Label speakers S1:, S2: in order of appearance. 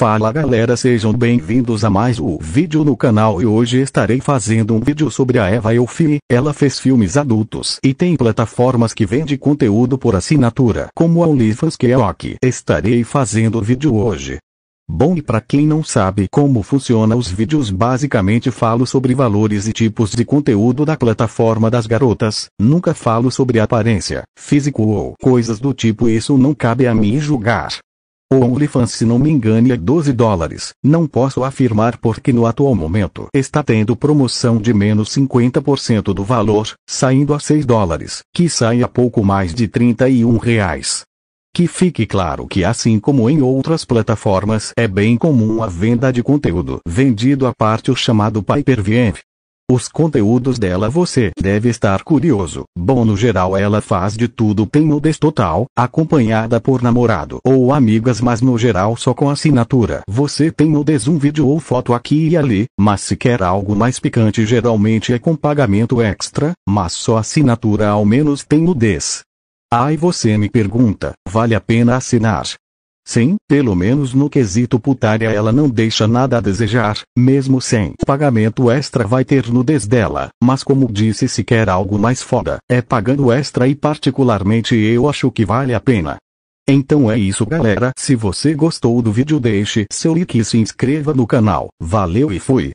S1: Fala galera sejam bem-vindos a mais um vídeo no canal e hoje estarei fazendo um vídeo sobre a Eva Elfi, ela fez filmes adultos e tem plataformas que vende conteúdo por assinatura como a OnlyFans Keok. É o estarei fazendo vídeo hoje. Bom e para quem não sabe como funciona os vídeos basicamente falo sobre valores e tipos de conteúdo da plataforma das garotas, nunca falo sobre aparência, físico ou coisas do tipo isso não cabe a mim julgar. O OnlyFans se não me engane é 12 dólares. Não posso afirmar porque no atual momento está tendo promoção de menos 50% do valor, saindo a 6 dólares, que sai a pouco mais de 31 reais. Que fique claro que assim como em outras plataformas é bem comum a venda de conteúdo vendido à parte o chamado pay-per-view os conteúdos dela você deve estar curioso. Bom, no geral ela faz de tudo, tem nudez total, acompanhada por namorado ou amigas, mas no geral só com assinatura. Você tem nudez um vídeo ou foto aqui e ali, mas se quer algo mais picante, geralmente é com pagamento extra, mas só assinatura ao menos tem nudez. ai ah, você me pergunta, vale a pena assinar? Sim, pelo menos no quesito putária ela não deixa nada a desejar, mesmo sem pagamento extra vai ter nudez dela, mas como disse se quer algo mais foda, é pagando extra e particularmente eu acho que vale a pena. Então é isso galera, se você gostou do vídeo deixe seu like e se inscreva no canal, valeu e fui!